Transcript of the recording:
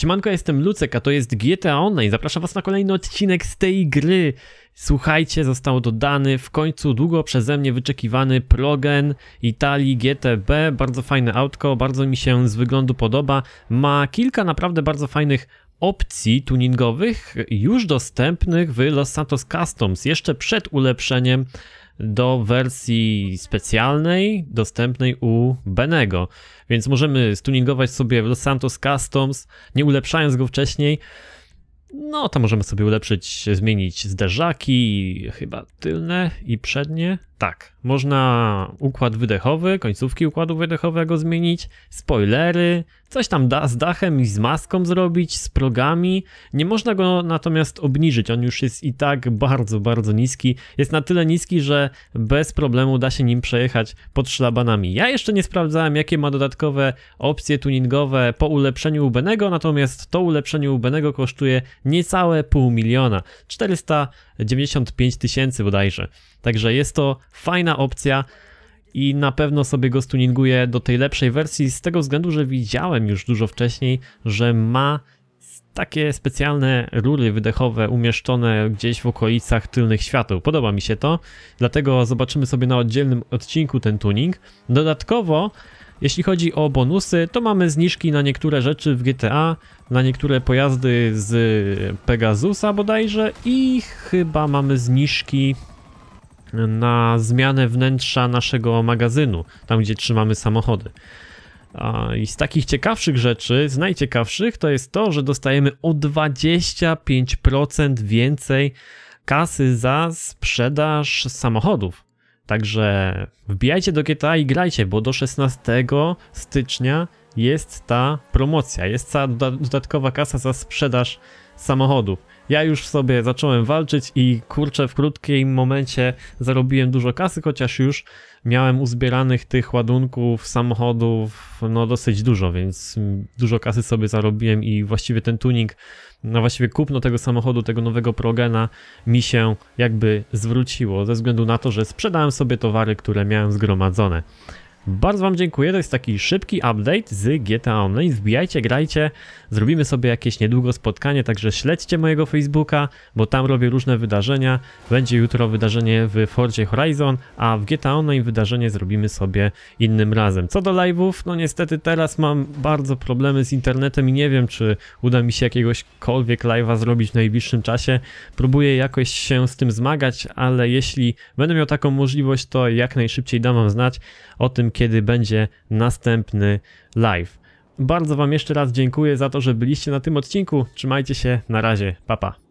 Siemanko, jestem Lucek, a to jest GTA Online. Zapraszam was na kolejny odcinek z tej gry. Słuchajcie, został dodany w końcu długo przeze mnie wyczekiwany Progen Italii GTB. Bardzo fajne autko, bardzo mi się z wyglądu podoba. Ma kilka naprawdę bardzo fajnych opcji tuningowych już dostępnych w Los Santos Customs jeszcze przed ulepszeniem do wersji specjalnej dostępnej u Benego. Więc możemy stuningować sobie Los Santos Customs, nie ulepszając go wcześniej. No, to możemy sobie ulepszyć, zmienić zderzaki, chyba tylne i przednie. Tak, można układ wydechowy, końcówki układu wydechowego zmienić, spoilery, coś tam da, z dachem i z maską zrobić, z progami. Nie można go natomiast obniżyć, on już jest i tak bardzo, bardzo niski. Jest na tyle niski, że bez problemu da się nim przejechać pod szlabanami. Ja jeszcze nie sprawdzałem, jakie ma dodatkowe opcje tuningowe po ulepszeniu Ubenego, natomiast to ulepszenie Ubenego kosztuje niecałe pół miliona, 495 tysięcy bodajże. Także jest to fajna opcja i na pewno sobie go stuninguję do tej lepszej wersji z tego względu, że widziałem już dużo wcześniej, że ma takie specjalne rury wydechowe umieszczone gdzieś w okolicach tylnych świateł. Podoba mi się to, dlatego zobaczymy sobie na oddzielnym odcinku ten tuning. Dodatkowo, jeśli chodzi o bonusy, to mamy zniżki na niektóre rzeczy w GTA, na niektóre pojazdy z Pegasusa bodajże i chyba mamy zniżki na zmianę wnętrza naszego magazynu, tam gdzie trzymamy samochody. I z takich ciekawszych rzeczy, z najciekawszych, to jest to, że dostajemy o 25% więcej kasy za sprzedaż samochodów. Także wbijajcie do GTA i grajcie, bo do 16 stycznia jest ta promocja, jest ta dodatkowa kasa za sprzedaż samochodów. Ja już sobie zacząłem walczyć i kurczę, w krótkim momencie zarobiłem dużo kasy, chociaż już miałem uzbieranych tych ładunków samochodów no dosyć dużo, więc dużo kasy sobie zarobiłem i właściwie ten tuning, no właściwie kupno tego samochodu, tego nowego Progena mi się jakby zwróciło ze względu na to, że sprzedałem sobie towary, które miałem zgromadzone. Bardzo Wam dziękuję, to jest taki szybki update z GTA Online. zbijajcie grajcie, zrobimy sobie jakieś niedługo spotkanie, także śledźcie mojego Facebooka, bo tam robię różne wydarzenia. Będzie jutro wydarzenie w Fordzie Horizon, a w GTA Online wydarzenie zrobimy sobie innym razem. Co do live'ów, no niestety teraz mam bardzo problemy z internetem i nie wiem, czy uda mi się jakiegośkolwiek live'a zrobić w najbliższym czasie. Próbuję jakoś się z tym zmagać, ale jeśli będę miał taką możliwość, to jak najszybciej dam Wam znać o tym, kiedy będzie następny live. Bardzo Wam jeszcze raz dziękuję za to, że byliście na tym odcinku. Trzymajcie się, na razie, papa. Pa.